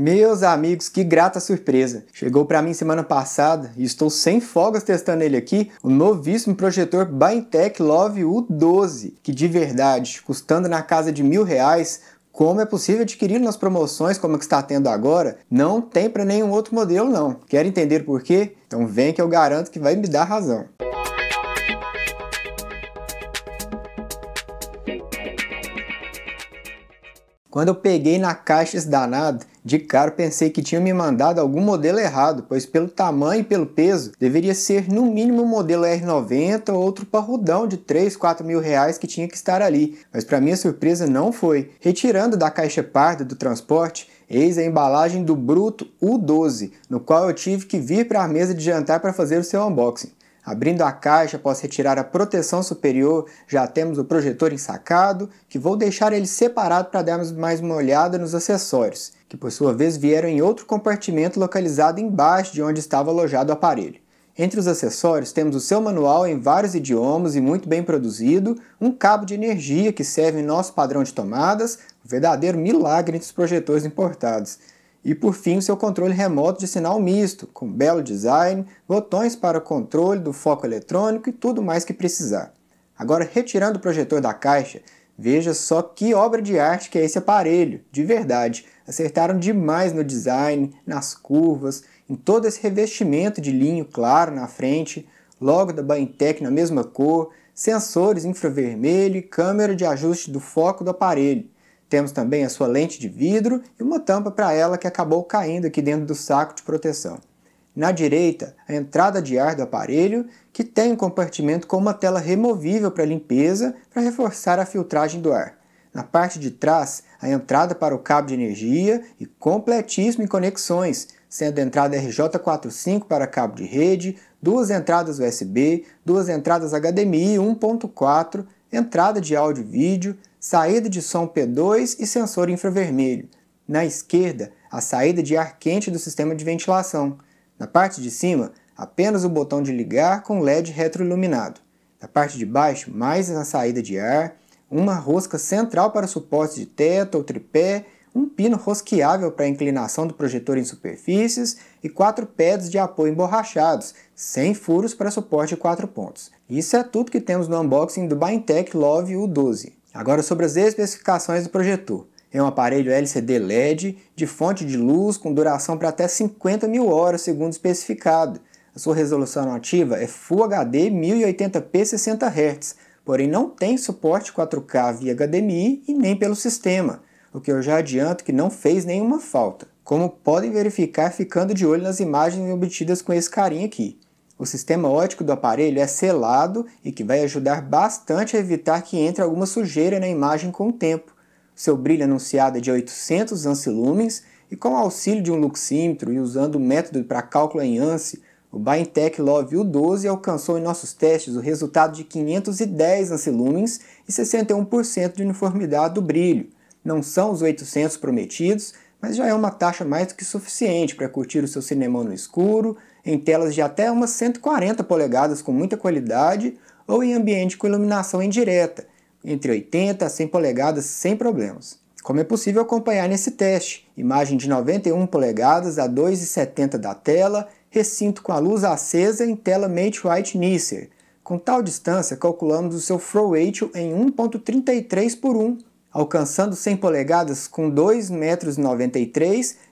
Meus amigos, que grata surpresa! Chegou para mim semana passada e estou sem folgas testando ele aqui, o novíssimo projetor Bytec Love U12, que de verdade, custando na casa de mil reais, como é possível adquirir nas promoções como a que está tendo agora, não tem para nenhum outro modelo não. Quer entender por quê? Então vem que eu garanto que vai me dar razão. Quando eu peguei na caixa esse danado, de cara pensei que tinham me mandado algum modelo errado, pois pelo tamanho e pelo peso deveria ser no mínimo um modelo R90 ou outro parrudão de 3, 4 mil reais que tinha que estar ali, mas para minha surpresa não foi. Retirando da caixa parda do transporte, Eis a embalagem do Bruto U12, no qual eu tive que vir para a mesa de jantar para fazer o seu unboxing. Abrindo a caixa após retirar a proteção superior, já temos o projetor ensacado, que vou deixar ele separado para darmos mais uma olhada nos acessórios, que por sua vez vieram em outro compartimento localizado embaixo de onde estava alojado o aparelho. Entre os acessórios temos o seu manual em vários idiomas e muito bem produzido, um cabo de energia que serve em nosso padrão de tomadas, um verdadeiro milagre entre os projetores importados e por fim, o seu controle remoto de sinal misto, com belo design, botões para o controle do foco eletrônico e tudo mais que precisar. Agora, retirando o projetor da caixa, veja só que obra de arte que é esse aparelho, de verdade. Acertaram demais no design, nas curvas, em todo esse revestimento de linho claro na frente, logo da Bantec na mesma cor, sensores infravermelho e câmera de ajuste do foco do aparelho. Temos também a sua lente de vidro e uma tampa para ela que acabou caindo aqui dentro do saco de proteção. Na direita, a entrada de ar do aparelho, que tem um compartimento com uma tela removível para limpeza para reforçar a filtragem do ar. Na parte de trás, a entrada para o cabo de energia e completíssimo em conexões, sendo entrada RJ45 para cabo de rede, duas entradas USB, duas entradas HDMI 1.4 entrada de áudio e vídeo, saída de som P2 e sensor infravermelho. Na esquerda, a saída de ar quente do sistema de ventilação. Na parte de cima, apenas o botão de ligar com LED retroiluminado. Na parte de baixo, mais na saída de ar, uma rosca central para suporte de teto ou tripé um pino rosqueável para inclinação do projetor em superfícies e quatro pads de apoio emborrachados, sem furos para suporte de quatro pontos. Isso é tudo que temos no unboxing do Bintec Love U12. Agora sobre as especificações do projetor. É um aparelho LCD LED de fonte de luz com duração para até 50 mil horas segundo especificado. A sua resolução nativa é Full HD 1080p 60 Hz, porém não tem suporte 4K via HDMI e nem pelo sistema o que eu já adianto que não fez nenhuma falta, como podem verificar ficando de olho nas imagens obtidas com esse carinha aqui. O sistema ótico do aparelho é selado e que vai ajudar bastante a evitar que entre alguma sujeira na imagem com o tempo. Seu brilho anunciado é de 800 ansilumens e com o auxílio de um luxímetro e usando o método para cálculo em ANSI, o BioNTech Love U12 alcançou em nossos testes o resultado de 510 ansilumens e 61% de uniformidade do brilho não são os 800 prometidos, mas já é uma taxa mais do que suficiente para curtir o seu cinema no escuro, em telas de até umas 140 polegadas com muita qualidade ou em ambiente com iluminação indireta, entre 80 a 100 polegadas sem problemas. Como é possível acompanhar nesse teste, imagem de 91 polegadas a 2,70 da tela, recinto com a luz acesa em tela Mate White Nisser. Com tal distância, calculamos o seu throw ratio em 1.33 por 1, alcançando 100 polegadas com 2,93 metros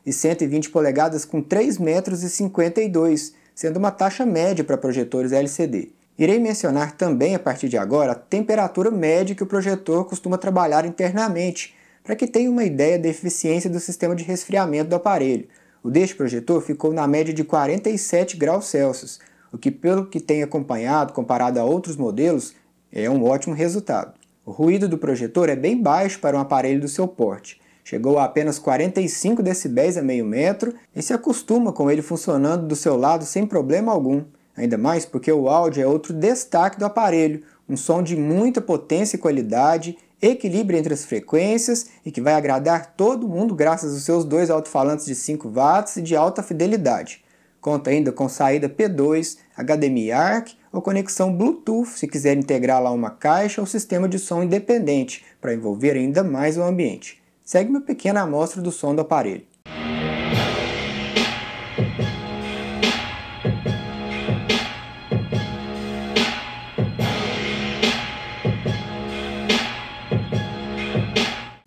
e 120 polegadas com 3,52 metros, sendo uma taxa média para projetores LCD. Irei mencionar também a partir de agora a temperatura média que o projetor costuma trabalhar internamente, para que tenha uma ideia da eficiência do sistema de resfriamento do aparelho. O deste projetor ficou na média de 47 graus Celsius, o que, pelo que tem acompanhado comparado a outros modelos, é um ótimo resultado. O ruído do projetor é bem baixo para um aparelho do seu porte. Chegou a apenas 45 decibéis a meio metro e se acostuma com ele funcionando do seu lado sem problema algum. Ainda mais porque o áudio é outro destaque do aparelho, um som de muita potência e qualidade, equilíbrio entre as frequências e que vai agradar todo mundo graças aos seus dois alto-falantes de 5 watts e de alta fidelidade. Conta ainda com saída P2, HDMI ARC, ou conexão Bluetooth, se quiser integrar lá uma caixa ou sistema de som independente, para envolver ainda mais o ambiente. Segue uma pequena amostra do som do aparelho.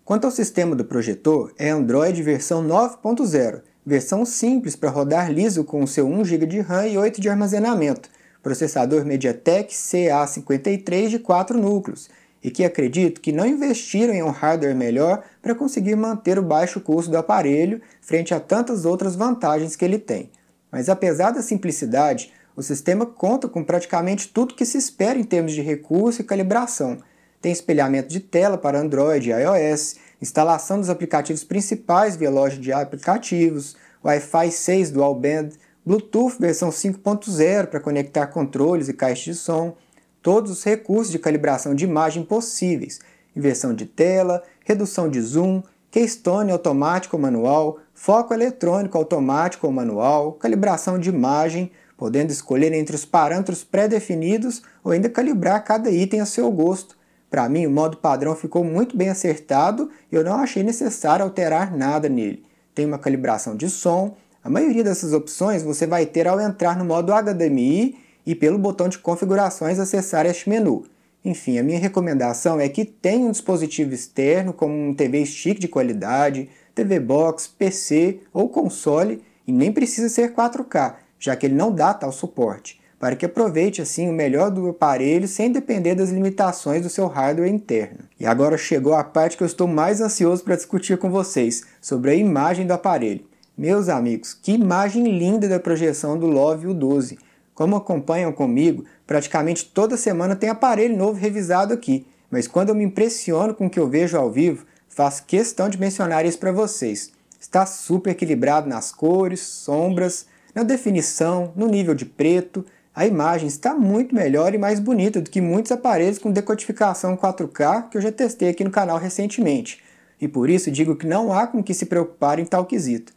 Quanto ao sistema do projetor, é Android versão 9.0, versão simples para rodar liso com o seu 1GB de RAM e 8 de armazenamento, processador MediaTek CA53 de 4 núcleos, e que acredito que não investiram em um hardware melhor para conseguir manter o baixo custo do aparelho frente a tantas outras vantagens que ele tem. Mas apesar da simplicidade, o sistema conta com praticamente tudo que se espera em termos de recurso e calibração. Tem espelhamento de tela para Android e iOS, instalação dos aplicativos principais via loja de aplicativos, Wi-Fi 6 dual band, Bluetooth versão 5.0 para conectar controles e caixas de som, todos os recursos de calibração de imagem possíveis, inversão de tela, redução de zoom, keystone automático ou manual, foco eletrônico automático ou manual, calibração de imagem, podendo escolher entre os parâmetros pré-definidos ou ainda calibrar cada item a seu gosto. Para mim, o modo padrão ficou muito bem acertado e eu não achei necessário alterar nada nele. Tem uma calibração de som, a maioria dessas opções você vai ter ao entrar no modo HDMI e pelo botão de configurações acessar este menu. Enfim, a minha recomendação é que tenha um dispositivo externo, como um TV stick de qualidade, TV box, PC ou console, e nem precisa ser 4K, já que ele não dá tal suporte, para que aproveite assim o melhor do aparelho sem depender das limitações do seu hardware interno. E agora chegou a parte que eu estou mais ansioso para discutir com vocês, sobre a imagem do aparelho. Meus amigos, que imagem linda da projeção do Love U 12. Como acompanham comigo, praticamente toda semana tem aparelho novo revisado aqui, mas quando eu me impressiono com o que eu vejo ao vivo, faço questão de mencionar isso para vocês. Está super equilibrado nas cores, sombras, na definição, no nível de preto, a imagem está muito melhor e mais bonita do que muitos aparelhos com decodificação 4K que eu já testei aqui no canal recentemente. E por isso digo que não há com que se preocupar em tal quesito.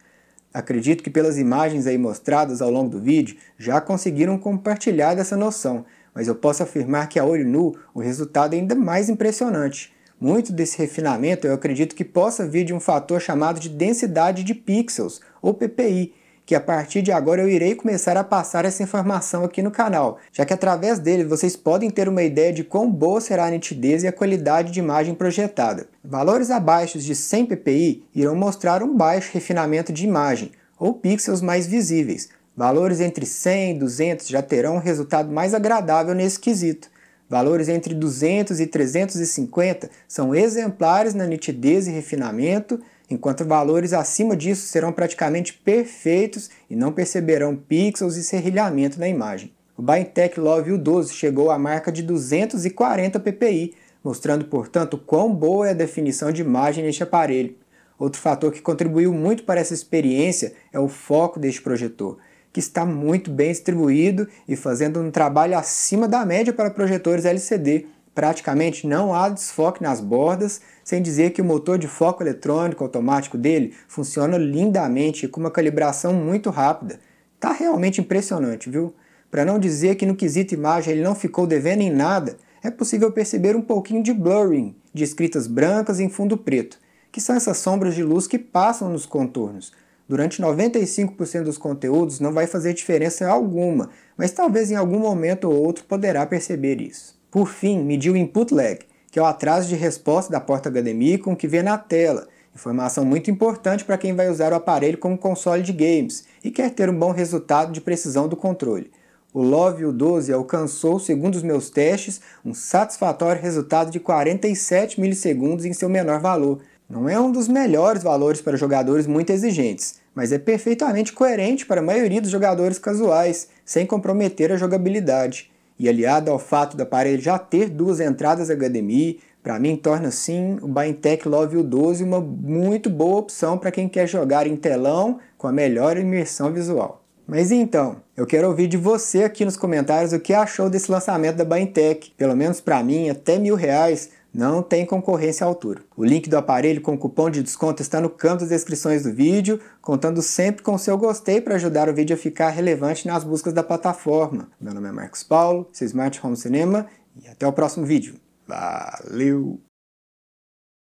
Acredito que pelas imagens aí mostradas ao longo do vídeo já conseguiram compartilhar dessa noção, mas eu posso afirmar que a olho nu o resultado é ainda mais impressionante. Muito desse refinamento eu acredito que possa vir de um fator chamado de densidade de pixels, ou PPI, que a partir de agora eu irei começar a passar essa informação aqui no canal, já que através dele vocês podem ter uma ideia de quão boa será a nitidez e a qualidade de imagem projetada. Valores abaixo de 100 ppi irão mostrar um baixo refinamento de imagem, ou pixels mais visíveis. Valores entre 100 e 200 já terão um resultado mais agradável nesse quesito. Valores entre 200 e 350 são exemplares na nitidez e refinamento, enquanto valores acima disso serão praticamente perfeitos e não perceberão pixels e serrilhamento na imagem. O BioNTech u 12 chegou à marca de 240 ppi, mostrando, portanto, quão boa é a definição de imagem neste aparelho. Outro fator que contribuiu muito para essa experiência é o foco deste projetor, que está muito bem distribuído e fazendo um trabalho acima da média para projetores LCD, Praticamente não há desfoque nas bordas, sem dizer que o motor de foco eletrônico automático dele funciona lindamente e com uma calibração muito rápida. Tá realmente impressionante, viu? Para não dizer que no quesito imagem ele não ficou devendo em nada, é possível perceber um pouquinho de blurring, de escritas brancas em fundo preto, que são essas sombras de luz que passam nos contornos. Durante 95% dos conteúdos não vai fazer diferença alguma, mas talvez em algum momento ou outro poderá perceber isso. Por fim, medir o input lag, que é o atraso de resposta da porta HDMI com o que vê na tela, informação muito importante para quem vai usar o aparelho como console de games e quer ter um bom resultado de precisão do controle. O Lovio 12 alcançou, segundo os meus testes, um satisfatório resultado de 47 milissegundos em seu menor valor. Não é um dos melhores valores para jogadores muito exigentes, mas é perfeitamente coerente para a maioria dos jogadores casuais, sem comprometer a jogabilidade e aliado ao fato da parede já ter duas entradas HDMI, para mim torna sim o BioNTech Love 12 uma muito boa opção para quem quer jogar em telão com a melhor imersão visual. Mas então, eu quero ouvir de você aqui nos comentários o que achou desse lançamento da BioNTech. Pelo menos para mim, até mil reais não tem concorrência à altura. O link do aparelho com cupom de desconto está no canto das descrições do vídeo, contando sempre com seu gostei para ajudar o vídeo a ficar relevante nas buscas da plataforma. Meu nome é Marcos Paulo, seu Smart Home Cinema, e até o próximo vídeo. Valeu!